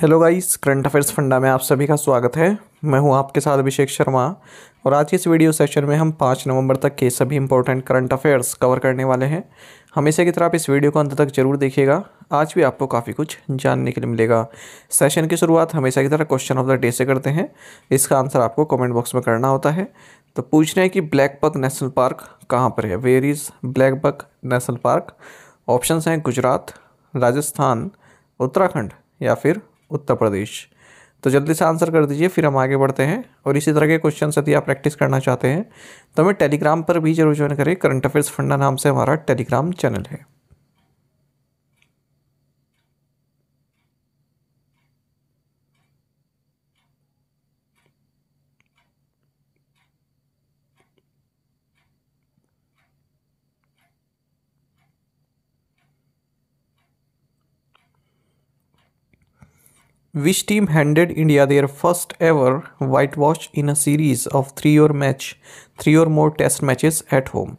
Hello guys current affairs फंडा में आप सभी का स्वागत है मैं हूं आपके साथ अभिषेक शर्मा और आज के इस वीडियो सेशन में हम पाँच नवंबर तक के सभी इंपॉर्टेंट करंट अफेयर्स कवर करने वाले हैं हमेशा की तरह आप इस वीडियो को अंत तक जरूर देखिएगा आज भी आपको काफ़ी कुछ जानने के लिए मिलेगा सेशन की शुरुआत हमेशा की तरह क्वेश्चन ऑफ द डे से करते हैं इसका आंसर आपको कॉमेंट बॉक्स में करना होता है तो पूछ रहे हैं कि ब्लैक बक नेशनल पार्क कहाँ पर है where is Black Buck National Park option हैं गुजरात राजस्थान उत्तराखंड या फिर उत्तर प्रदेश तो जल्दी से आंसर कर दीजिए फिर हम आगे बढ़ते हैं और इसी तरह के क्वेश्चन यदि आप प्रैक्टिस करना चाहते हैं तो हमें टेलीग्राम पर भी जरूर ज्वाइन करें करंट अफेयर्स फंडा नाम से हमारा टेलीग्राम चैनल है Which team handed India their first ever whitewash in a series of three or match, three or more test matches at home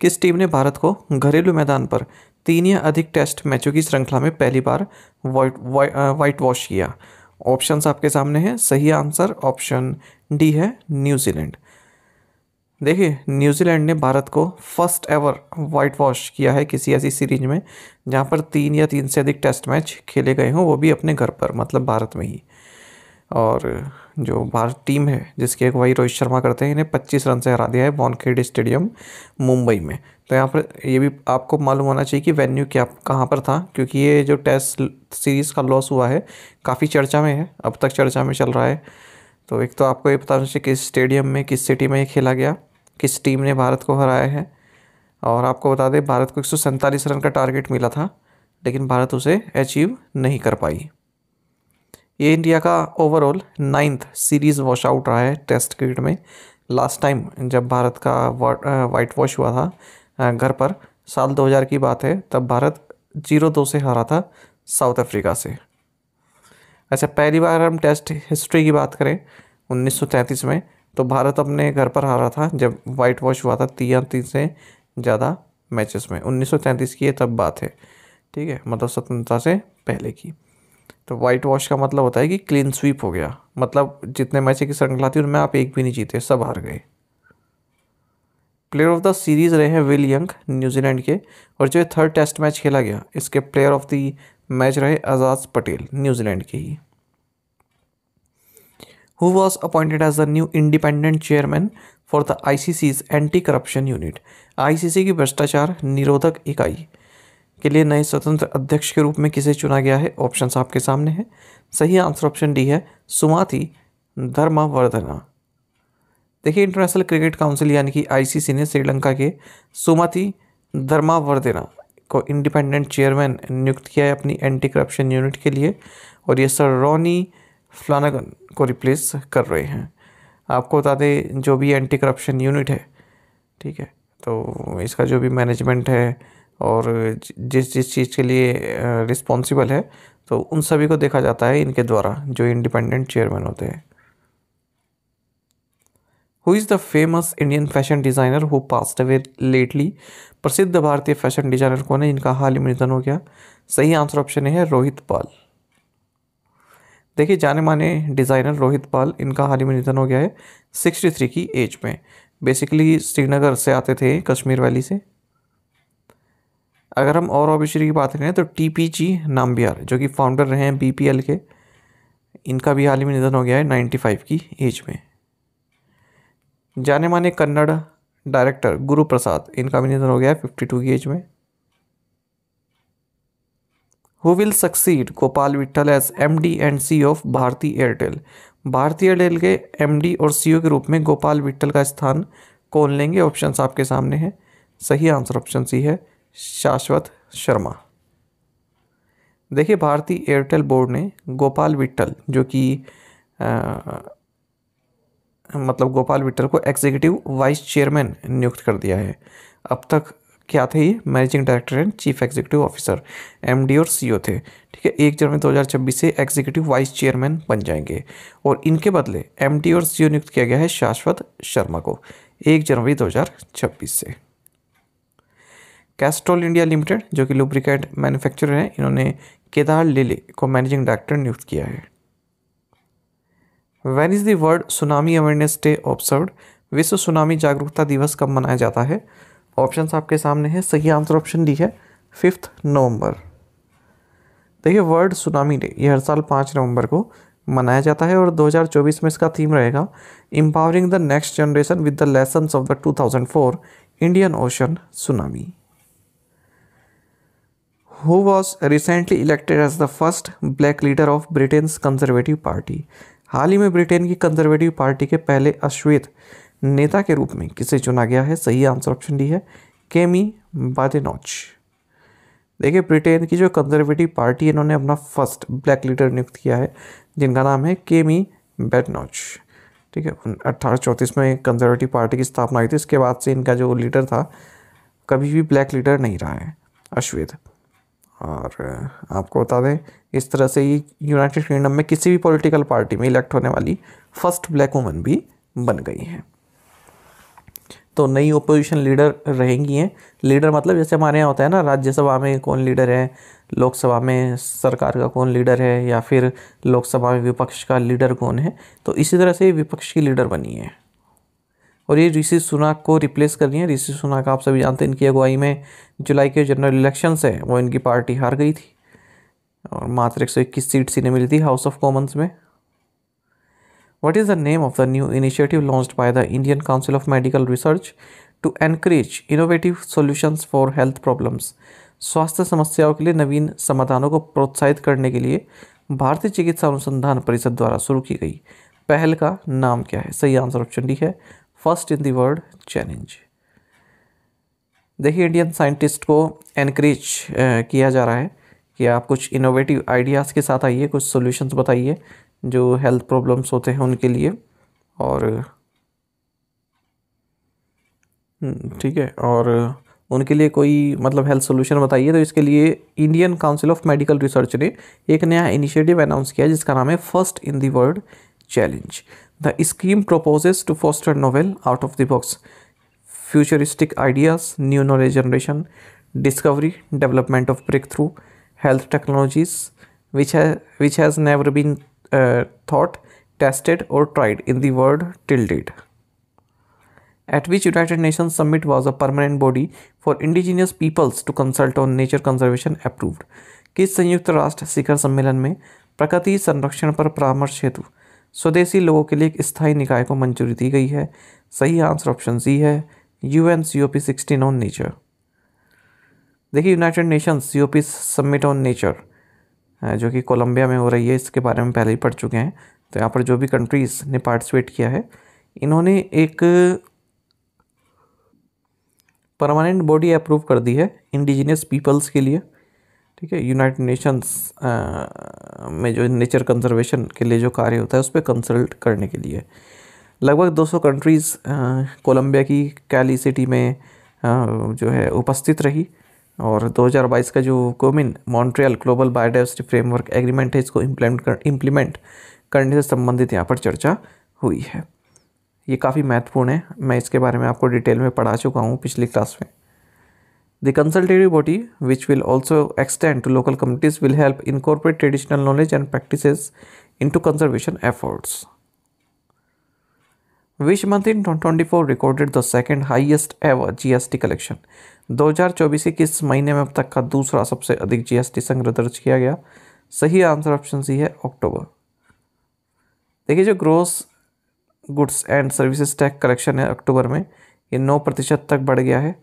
किस टीम ने भारत को घरेलू मैदान पर तीन या अधिक टेस्ट मैचों की श्रृंखला में पहली बार वाइट वाइट वॉश किया ऑप्शंस आपके सामने हैं सही आंसर ऑप्शन डी है न्यूजीलैंड देखिए न्यूजीलैंड ने भारत को फर्स्ट एवर वाइट वॉश किया है किसी ऐसी सीरीज में जहां पर तीन या तीन से अधिक टेस्ट मैच खेले गए हों वो भी अपने घर पर मतलब भारत में ही और जो भारत टीम है जिसकी अगुवाई रोहित शर्मा करते हैं इन्हें 25 रन से हरा दिया है वॉनखेड स्टेडियम मुंबई में तो यहाँ पर ये भी आपको मालूम होना चाहिए कि वेन्यू क्या कहाँ पर था क्योंकि ये जो टेस्ट सीरीज़ का लॉस हुआ है काफ़ी चर्चा में है अब तक चर्चा में चल रहा है तो एक तो आपको ये पता होना चाहिए किस स्टेडियम में किस सिटी में ये खेला गया किस टीम ने भारत को हराया है और आपको बता दें भारत को एक रन का टारगेट मिला था लेकिन भारत उसे अचीव नहीं कर पाई ये इंडिया का overall ninth series wash out रहा है टेस्ट क्रिकेट में लास्ट टाइम जब भारत का वाइट वॉश हुआ था घर पर साल 2000 की बात है तब भारत जीरो दो से हारा था साउथ अफ्रीका से अच्छा पहली बार हम टेस्ट हिस्ट्री की बात करें उन्नीस में तो भारत अपने घर पर हारा था जब वाइट वॉश हुआ था तीन तीन से ज़्यादा मैचेस में 1933 की ये तब बात है ठीक है मतलब स्वतंत्रता से पहले की तो वाइट वॉश का मतलब होता है कि क्लीन स्वीप हो गया मतलब जितने मैच की श्रृंखला थी उनमें आप एक भी नहीं जीते सब हार गए प्लेयर ऑफ द सीरीज़ रहे हैं विल यंग न्यूजीलैंड के और जो थर्ड टेस्ट मैच खेला गया इसके प्लेयर ऑफ द मैच रहे आज़ाद पटेल न्यूजीलैंड के ही who was appointed as the new independent chairman for the ICC's anti-corruption unit. ICC की भ्रष्टाचार निरोधक इकाई के लिए नए स्वतंत्र अध्यक्ष के रूप में किसे चुना गया है ऑप्शन आपके सामने है सही आंसर ऑप्शन डी है सुमाथी धर्मावर्धना देखिए इंटरनेशनल क्रिकेट काउंसिल यानी कि आईसीसी ने श्रीलंका के सुमाथी धर्मावर्धना को इंडिपेंडेंट चेयरमैन नियुक्त किया है अपनी एंटी करप्शन यूनिट के लिए और ये सर रॉनी फ्लानगन को रिप्लेस कर रहे हैं आपको बता दें जो भी एंटी करप्शन यूनिट है ठीक है तो इसका जो भी मैनेजमेंट है और जिस जिस चीज़ के लिए रिस्पॉन्सिबल है तो उन सभी को देखा जाता है इनके द्वारा जो इंडिपेंडेंट चेयरमैन होते हैं who is the famous Indian fashion designer who passed away lately प्रसिद्ध भारतीय फैशन डिज़ाइनर कौन है इनका हाल ही में निधन हो गया सही आंसर ऑप्शन है रोहित पाल देखिए जाने माने डिज़ाइनर रोहित पाल इनका हाल ही में निधन हो गया है सिक्सटी थ्री की एज में बेसिकली श्रीनगर से आते थे कश्मीर वैली से अगर हम और ऑबिशरी की बात करें तो टी पी जी नाम्बियार जो कि फाउंडर रहे हैं बी पी एल के इनका भी हाल ही में निधन हो गया है फाइव की एज में जाने माने कन्नड़ डायरेक्टर गुरु प्रसाद इनका भी निधन हो गया है फिफ्टी टू की एज में who will succeed Gopal Vittal as MD and CEO of Bharti Airtel भारतीय एयरटेल के एम डी और सी ओ के रूप में गोपाल विट्टल का स्थान कौन लेंगे ऑप्शन आपके सामने हैं सही आंसर ऑप्शन सी है शाश्वत शर्मा देखिए भारतीय एयरटेल बोर्ड ने गोपाल विट्ठल जो कि मतलब गोपाल विट्टल को एग्जीक्यूटिव वाइस चेयरमैन नियुक्त कर दिया है अब तक क्या थे ये managing director and chief executive officer MD और सीओ थे ठीक है एक जनवरी 2026 से एग्जीक्यूटिव वाइस चेयरमैन बन जाएंगे और इनके बदले एमडी और सीओ नियुक्त किया गया है शाश्वत शर्मा को एक जनवरी 2026 से कैस्ट्रोल इंडिया लिमिटेड जो कि लुब्रिकेट मैन्युफैक्चरर हैं इन्होंने केदार लेले को मैनेजिंग डायरेक्टर नियुक्त किया है when is the world world tsunami awareness day observe विश्व सुनामी जागरूकता दिवस कब मनाया जाता है ऑप्शंस आपके सामने हैं सही आंसर ऑप्शन डी है फिफ्थ नवंबर देखिए वर्ल्ड सुनामी डे ये हर साल पाँच नवंबर को मनाया जाता है और 2024 में इसका थीम रहेगा empowering the next generation with the lesson of the 2004 Indian Ocean tsunami who was recently elected as the first black leader of Britain's conservative party हाल ही में ब्रिटेन की कंजर्वेटिव पार्टी के पहले अश्वेत नेता के रूप में किसे चुना गया है सही आंसर ऑप्शन डी है केमी बादेनोच e देखिए ब्रिटेन की जो कंजर्वेटिव पार्टी इन्होंने अपना फर्स्ट ब्लैक लीडर नियुक्त किया है जिनका नाम है केमी बेटनोच e ठीक है अट्ठारह चौंतीस में कंजर्वेटिव पार्टी की स्थापना हुई थी इसके बाद से इनका जो लीडर था कभी भी ब्लैक लीडर नहीं रहा है अश्वेत और आपको बता दें इस तरह से ही यूनाइटेड किंगडम में किसी भी पॉलिटिकल पार्टी में इलेक्ट होने वाली फर्स्ट ब्लैक वुमन भी बन गई है तो नई ओपोजिशन लीडर रहेंगी हैं लीडर मतलब जैसे हमारे यहाँ होता है ना राज्यसभा में कौन लीडर है लोकसभा में सरकार का कौन लीडर है या फिर लोकसभा में विपक्ष का लीडर कौन है तो इसी तरह से विपक्ष की लीडर बनी है और ये ऋषि सुनाक को रिप्लेस कर रही है ऋषि सुनाक आप सभी जानते हैं इनकी अगुवाई में जुलाई के जनरल इलेक्शंस है वो इनकी पार्टी हार गई थी और मात्र एक सौ इक्कीस सीट्स इन्हें मिली थी हाउस ऑफ कॉमन्स में What is the name of the new initiative launched by the Indian Council of Medical Research to encourage innovative solutions for health problems? स्वास्थ्य समस्याओं के लिए नवीन समाधानों को प्रोत्साहित करने के लिए भारतीय चिकित्सा अनुसंधान परिषद द्वारा शुरू की गई पहल का नाम क्या है सही आंसर ऑप्शन डी है फर्स्ट इन दर्ल्ड चैलेंज देखिए इंडियन साइंटिस्ट को एनकरेज किया जा रहा है कि आप कुछ इनोवेटिव आइडियाज़ के साथ आइए कुछ सॉल्यूशंस बताइए जो हेल्थ प्रॉब्लम्स होते हैं उनके लिए और हम्म, ठीक है और उनके लिए कोई मतलब हेल्थ सोल्यूशन बताइए तो इसके लिए Indian Council of Medical Research ने एक नया इनिशिएटिव अनाउंस किया जिसका नाम है first in the world challenge the scheme proposes to foster novel out of the box futuristic ideas new knowledge generation discovery development of breakthrough health technologies which है which has never been thought tested or tried in the word tilted at which united nations summit was a permanent body for indigenous peoples to consult on nature conservation approved किस संयुक्त राष्ट्र शिखर सम्मेलन में प्रकृति संरक्षण पर परामर्श हेतु स्वदेशी लोगों के लिए एक स्थायी निकाय को मंजूरी दी गई है सही आंसर ऑप्शन सी है U N C O P sixteen on nature देखिए United Nations C O P submit on nature जो कि कोलंबिया में हो रही है इसके बारे में पहले ही पढ़ चुके हैं तो यहाँ पर जो भी कंट्रीज़ ने पार्टिसिपेट किया है इन्होंने एक परमानेंट बॉडी अप्रूव कर दी है इंडिजिनियस पीपल्स के लिए ठीक है यूनाइटेड नेशंस में जो नेचर कंजर्वेशन के लिए जो कार्य होता है उस पर कंसल्ट करने के लिए लगभग 200 कंट्रीज़ कोलंबिया की कैली सिटी में आ, जो है उपस्थित रही और 2022 का जो Kunming Montreal global biodiversity framework agreement है इसको इम्प्लीमेंट कर इम्प्लीमेंट करने से संबंधित यहाँ पर चर्चा हुई है ये काफ़ी महत्वपूर्ण है मैं इसके बारे में आपको डिटेल में पढ़ा चुका हूँ पिछली क्लास में the consultative body which will also extend to local communities will help incorporate traditional knowledge and practice into conservation efforts which month in 2024 recorded the second highest ever GST collection 2024 के किस महीने में अब तक का दूसरा सबसे अधिक टी संग्रह दर्ज किया गया सही आंसर ऑप्शन सी है अक्टूबर देखिए जो gross goods and services tax collection है अक्टूबर में ये नौ प्रतिशत तक बढ़ गया है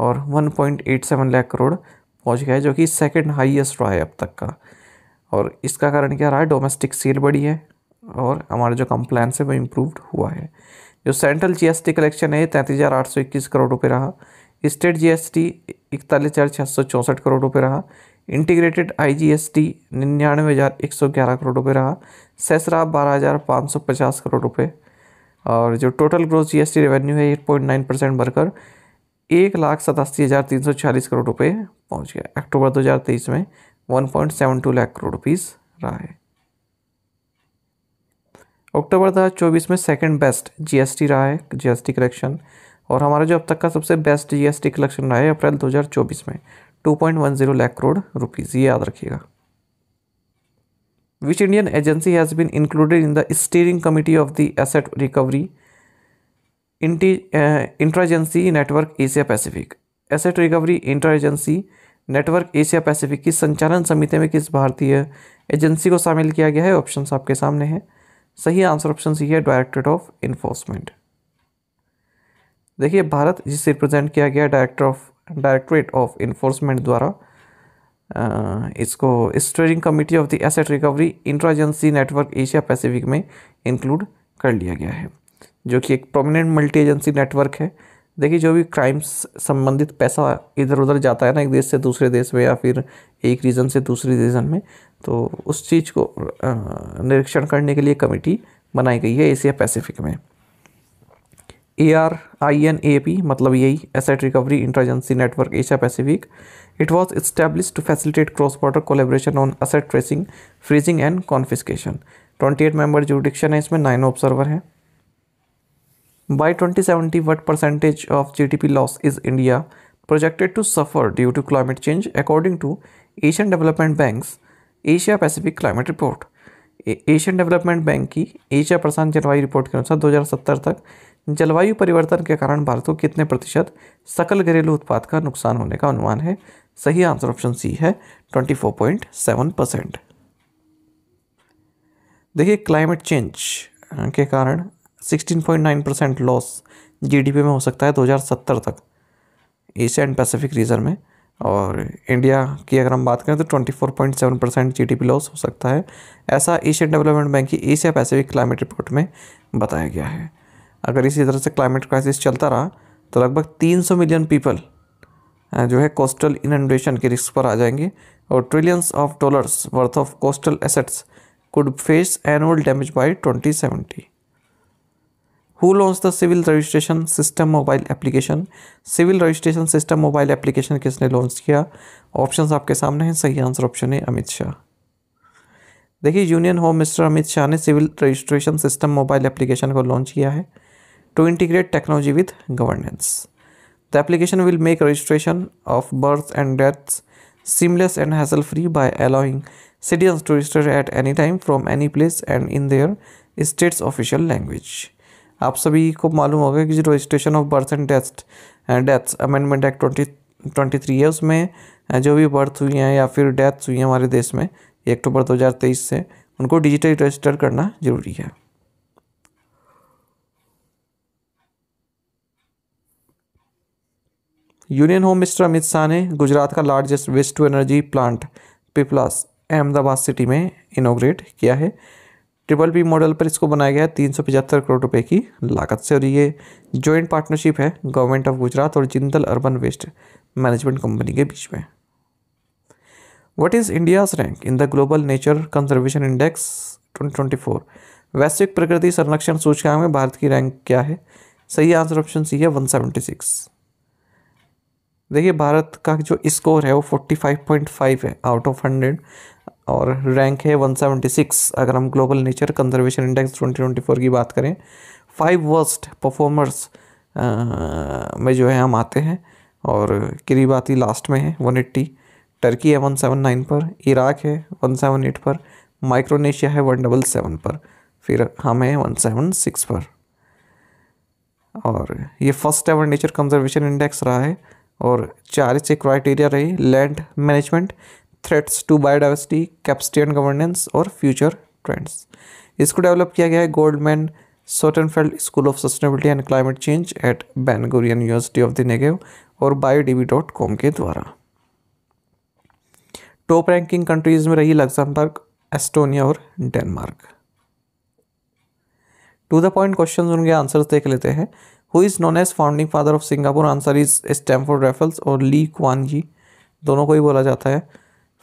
और 1.87 लाख करोड़ पहुंच गया है जो कि सेकंड हाईएस्ट रहा है अब तक का और इसका कारण क्या रहा है डोमेस्टिक सेल बढ़ी है और हमारा जो कंप्लायंस है वो इम्प्रूवड हुआ है जो सेंट्रल जीएसटी कलेक्शन है तैंतीस हज़ार आठ सौ इक्कीस करोड़ रुपये रहा स्टेट जीएसटी इकतालीस हज़ार छः सौ चौंसठ करोड़ रुपये रहा integrated I G S T निन्यानवे हज़ार एक सौ ग्यारह करोड़ रुपये रहा सेसरा बारह हज़ार पाँच सौ पचास करोड़ रुपये और जो टोटल ग्रोथ जीएसटी रेवेन्यू है एट पॉइंट नाइन परसेंट बढ़कर एक लाख सतासी हज़ार तीन सौ छियालीस करोड़ रुपये पहुँच गया अक्टूबर दो हज़ार तेईस में one point seven two lakh crore rupees रहा है अक्टूबर दो हज़ार चौबीस में सेकंड बेस्ट जीएसटी रहा है जीएसटी कलेक्शन और हमारा जो अब तक का सबसे बेस्ट जीएसटी कलेक्शन रहा है अप्रैल 2024 में 2.10 लाख करोड़ रुपीज़ ये याद रखिएगा which Indian agency has been included in the steering committee of the asset recovery Inti, agency network Asia asia asset recovery recovery agency network Asia Pacific की संचालन समिति में किस भारतीय एजेंसी को शामिल किया गया है ऑप्शंस आपके सामने हैं सही आंसर ऑप्शन सी है डायरेक्टरेट ऑफ इन्फोर्समेंट देखिए भारत जिसे रिप्रेजेंट किया गया director of directorate of enforcement द्वारा इसको steering committee of the asset recovery interagency network Asia Pacific में इंक्लूड कर लिया गया है जो कि एक प्रोमिनेंट मल्टी एजेंसी नेटवर्क है देखिए जो भी क्राइम्स संबंधित पैसा इधर उधर जाता है ना एक देश से दूसरे देश में या फिर एक रीजन से दूसरे रीजन में तो उस चीज़ को निरीक्षण करने के लिए कमेटी बनाई गई है एशिया पैसिफिक में A R I N A P मतलब यही asset recovery interagency network Asia Pacific it was establish to facilitate cross border collaboration on asset tracing freezing and confiscation twenty eight member jurisdiction है इसमें nine observer हैं By 2070, what percentage of GDP loss is India projected to suffer due to climate change according to Asian Development Bank's Asia Pacific climate report Asian Development Bank की Asia प्रशांत जलवायु report के अनुसार 2070 तक जलवायु परिवर्तन के कारण भारत को कितने प्रतिशत सकल घरेलू उत्पाद का नुकसान होने का अनुमान है सही आंसर ऑप्शन सी है 24.7 परसेंट देखिए क्लाइमेट चेंज के कारण 16.9 परसेंट लॉस जीडीपी में हो सकता है 2070 तक एशिया एंड पैसिफिक रीजन में और इंडिया की अगर हम बात करें तो 24.7 परसेंट जी लॉस हो सकता है ऐसा एशियन डेवलपमेंट बैंक की एशिया पैसिफिक क्लाइमेट रिपोर्ट में बताया गया है अगर इसी तरह से क्लाइमेट क्राइसिस चलता रहा तो लगभग 300 मिलियन पीपल जो है कोस्टल इनंडेशन के रिस्क पर आ जाएंगे और trillions of dollars worth of coastal assets could face annual damage by twenty seventy who launch the civil registration system mobile application civil registration system mobile application किसने launch किया option आपके सामने हैं सही आंसर ऑप्शन है अमित शाह देखिए union home minister Amit Shah ने civil registration system mobile application को लॉन्च किया है to integrate technology with governance the application will make registration of birth and deaths seamless and hassle free by allowing citizen to register at any time from any place and in their state's official language आप सभी को मालूम होगा कि जो registration of birth and death death amendment act twenty twenty three है उसमें uh, जो भी बर्थ हुई हैं या फिर डेथ्स हुई हैं हमारे देश में अक्टूबर दो हज़ार तेईस से उनको डिजिटली रजिस्टर करना ज़रूरी है union home mister Amit Shah ने गुजरात का largest waste to energy plant Piplaj Ahmedabad city में इनोग्रेट किया है ट्रिपल बी मॉडल पर इसको बनाया गया है तीन करोड़ रुपए की लागत से और ये जॉइंट पार्टनरशिप है गवर्नमेंट ऑफ गुजरात और Jindal urban waste management company के बीच में what is India's rank in the global nature conservation index 2024 वैश्विक प्रकृति संरक्षण सूचकांक में भारत की रैंक क्या है सही आंसर ऑप्शन सी है वन देखिए भारत का जो स्कोर है वो 45.5 है आउट ऑफ 100 और रैंक है 176 अगर हम ग्लोबल नेचर कंजर्वेशन इंडेक्स 2024 की बात करें फाइव वर्स्ट परफॉर्मर्स में जो है हम आते हैं और किरीबाती लास्ट में है 180 टर्की है 179 पर इराक है 178 पर माइक्रोनेशिया है 177 पर फिर हम हैं 176 पर और ये first ever nature conservation index रहा है और चार से क्राइटेरिया रही land management threats to biodiversity capacity governance और फ्यूचर ट्रेंड्स इसको डेवलप किया गया है Goldman Sonnenfeld School of Sustainability and Climate Change at Ben Gurion University of the Negev और बायोडीबी डॉट कॉम के द्वारा टॉप रैंकिंग कंट्रीज में रही लग्जमबर्ग एस्टोनिया और Denmark to the point question उनके आंसर्स देख लेते हैं who is known as founding father of Singapore answer is Stamford Raffles और ली क्वान जी दोनों को ही बोला जाता है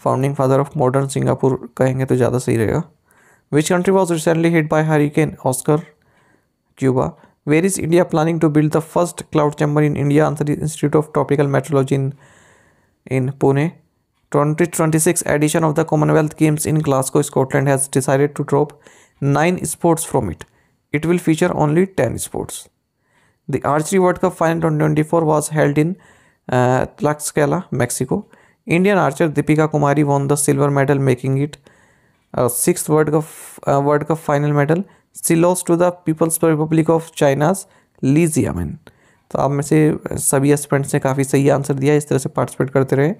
founding father of modern Singapore कहेंगे तो ज़्यादा सही रहेगा which country was recently hit by cane Oscar Cuba where is India planning to build the first cloud chamber in India answer Institute of Tropical Meteorology in in Pune twenty twenty six edition of the Commonwealth Games in Glasgow Scotland has decided to drop nine sports from it it will feature only ten sports the archery world cup final twenty twenty four was held in Tlaxcala Mexico Indian archer Deepika Kumari won the silver medal making it six world cup world cup final medal final to the People's Republic of China's Republic तो आप में से सभी एस्पेंट्स ने काफ़ी सही answer दिया इस तरह से पार्टिसिपेट करते रहे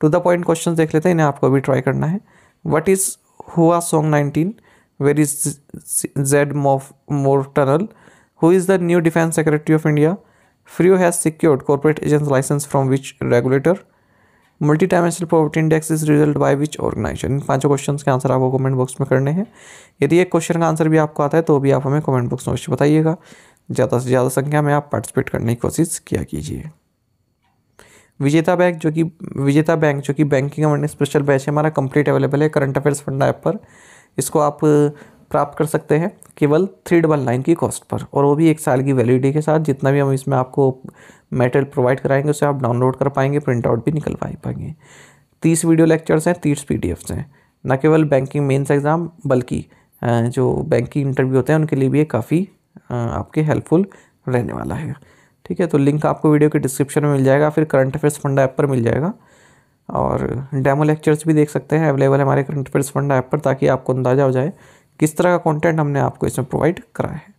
टू द पॉइंट क्वेश्चन देख लेते हैं इन्हें आपको भी ट्राई करना है what is Hwasong nineteen where is Z मोफ Morh tunnel who is the new defence secretary of India you has secured corporate agents licence from which regulator multi dimensional property index is result by which organisation इन पांचों question के answer आपको comment box में करने हैं यदि एक question का आंसर भी आपको आता है तो भी आप हमें कमेंट बॉक्स में अवश्य बताइएगा ज़्यादा से ज़्यादा संख्या में आप पार्टिसिपेट करने की कोशिश किया कीजिए विजेता बैंक जो कि विजेता बैंक जो कि बैंकिंग स्पेशल बैच है हमारा कंप्लीट अवेलेबल है करंट अफेयर्स फंड ऐप पर इसको आप प्राप्त कर सकते हैं केवल थ्री डबल नाइन की कॉस्ट पर और वो भी एक साल की वैलिडिटी के साथ जितना भी हम इसमें आपको मेटेरियल प्रोवाइड कराएंगे उसे आप डाउनलोड कर पाएंगे प्रिंट आउट भी निकल पाएंगे तीस वीडियो लेक्चर्स हैं तीस पी हैं न केवल बैंकिंग मेन्स एग्ज़ाम बल्कि जो बैंकिंग इंटरव्यू होते हैं उनके लिए भी ये काफ़ी आपके हेल्पफुल रहने वाला है ठीक है तो लिंक आपको वीडियो के डिस्क्रिप्शन में मिल जाएगा फिर करंट अफेयर्स फंड ऐप पर मिल जाएगा और डेमो लेक्चर्स भी देख सकते हैं अवेलेबल हमारे करंट अफेयर्स फंड ऐप पर ताकि आपको अंदाज़ा हो जाए किस तरह का कंटेंट हमने आपको इसमें प्रोवाइड कराया है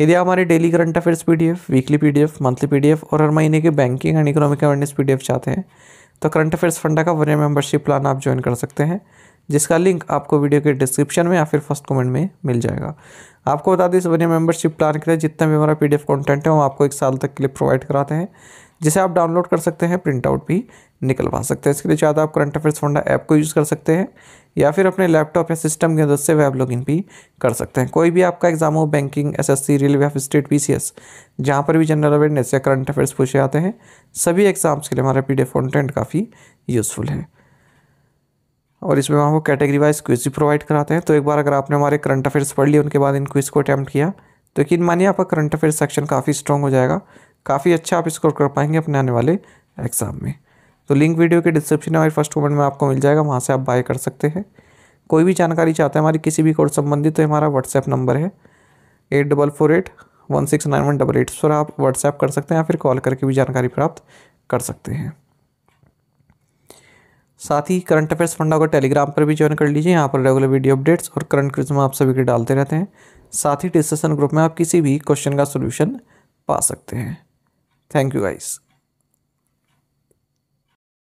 यदि आप हमारे daily current affairs PDF weekly PDF monthly PDF और हर महीने के banking and economic awareness PDF चाहते हैं तो करंट अफेयर्स फंडा का वन मेंबरशिप प्लान आप ज्वाइन कर सकते हैं जिसका लिंक आपको वीडियो के डिस्क्रिप्शन में या फिर फर्स्ट कमेंट में मिल जाएगा आपको बता दें इस वन मेंबरशिप प्लान के लिए जितना भी हमारा पीडीएफ कंटेंट है वो आपको एक साल तक के लिए प्रोवाइड कराते हैं जिसे आप डाउनलोड कर सकते हैं प्रिंट आउट भी निकलवा सकते हैं इसके लिए ज़्यादा आप करंट अफेयर्स फोंडा ऐप को यूज़ कर सकते हैं या फिर अपने लैपटॉप या सिस्टम की मदद से वेब लॉगिन भी कर सकते हैं कोई भी आपका एग्जाम हो banking SSC railway of state PCS जहाँ पर भी जनरल अवेयरनेस या करंट अफेयर्स पूछे जाते हैं सभी एग्जाम्स के लिए हमारा पी डी कंटेंट काफ़ी यूज़फुल है और इसमें हम आपको कैटेगरी वाइज क्विज भी प्रोवाइड कराते हैं तो एक बार अगर आपने हमारे करंट अफेयर्स पढ़ लिए उनके बाद इन क्विज़ को अटैम्प्ट किया तो यकीन मानिए आपका करंट अफेयर्स सेक्शन काफ़ी स्ट्रॉन्ग हो जाएगा काफ़ी अच्छा आप स्कोर कर पाएंगे अपने आने वाले एग्ज़ाम में तो लिंक वीडियो के डिस्क्रिप्शन हमारे फर्स्ट कमेंट में आपको मिल जाएगा वहाँ से आप बाय कर सकते हैं कोई भी जानकारी चाहते हैं हमारी किसी भी कोर्स संबंधित तो हमारा व्हाट्सएप नंबर है eight double four eight one six nine one double eight पर आप व्हाट्सएप कर सकते हैं या फिर कॉल करके भी जानकारी प्राप्त कर सकते हैं साथ ही करंट अफेयर्स फंडा को टेलीग्राम पर भी ज्वाइन कर लीजिए यहाँ पर रेगुलर वीडियो अपडेट्स और करंट क्विज में आप सभी के डालते रहते हैं साथ ही डिस्कशन ग्रुप में आप किसी भी क्वेश्चन का सोल्यूशन पा सकते हैं थैंक यू गाइस